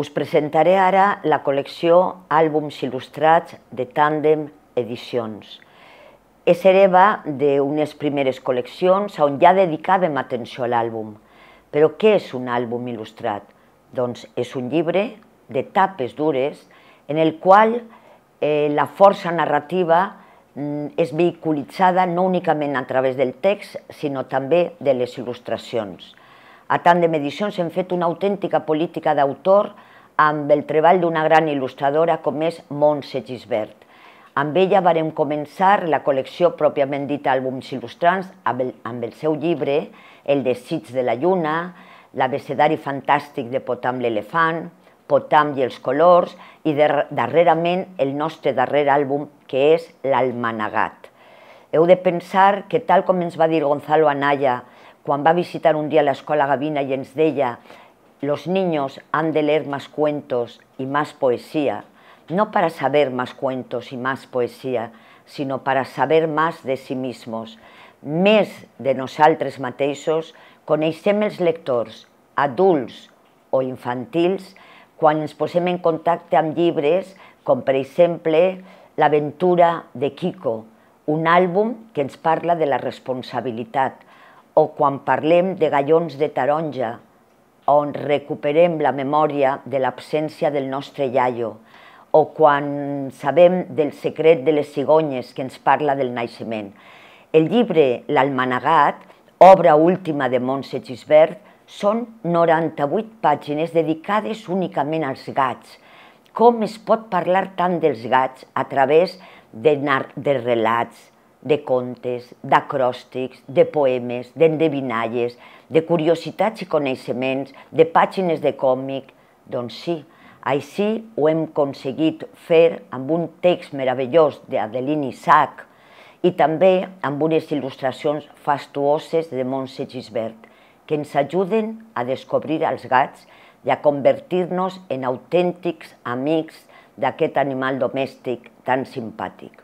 Us presentaré ara la col·lecció Àlbums il·lustrats de Tàndem Edicions. És hereva d'unes primeres col·leccions on ja dedicàvem atenció a l'àlbum. Però què és un àlbum il·lustrat? Doncs és un llibre de tapes dures en el qual eh, la força narrativa mm, és vehiculitzada no únicament a través del text, sinó també de les il·lustracions. A tant de medicions hem fet una autèntica política d'autor amb el treball d'una gran il·lustradora com és Montse Gisbert. Amb ella vam començar la col·lecció pròpiament dita Àlbums Il·lustrants amb el, amb el seu llibre El desig de la lluna, l'abecedari fantàstic de Potam l'elefant, Potam i els colors i de, darrerament el nostre darrer àlbum que és L'almanagat. Heu de pensar que tal com ens va dir Gonzalo Anaya cuando va visitar un día la Escuela Gavina y ens deia «Los niños han de leer más cuentos y más poesía», no para saber más cuentos y más poesía, sino para saber más de sí mismos. Mes de nosaltres mateixos con els lectors, adults o infantils, quan ens posem en contacte amb llibres com, per exemple, aventura de Kiko, un álbum que ens parla de la responsabilidad, o quan parlem de gallons de taronja, on recuperem la memòria de l'absència del nostre iaio, o quan sabem del secret de les cigonyes que ens parla del naixement. El llibre L'Almanagat, obra última de Montse Gisbert, són 98 pàgines dedicades únicament als gats. Com es pot parlar tant dels gats a través de, de relats, de contes, d'acròstics, de poemes, d'endevinalles, de curiositats i coneixements, de pàgines de còmic. Doncs sí, així ho hem aconseguit fer amb un text meravellós d'Adeline Isaac i també amb unes il·lustracions fastuoses de Montse Gisbert, que ens ajuden a descobrir els gats i a convertir-nos en autèntics amics d'aquest animal domèstic tan simpàtic.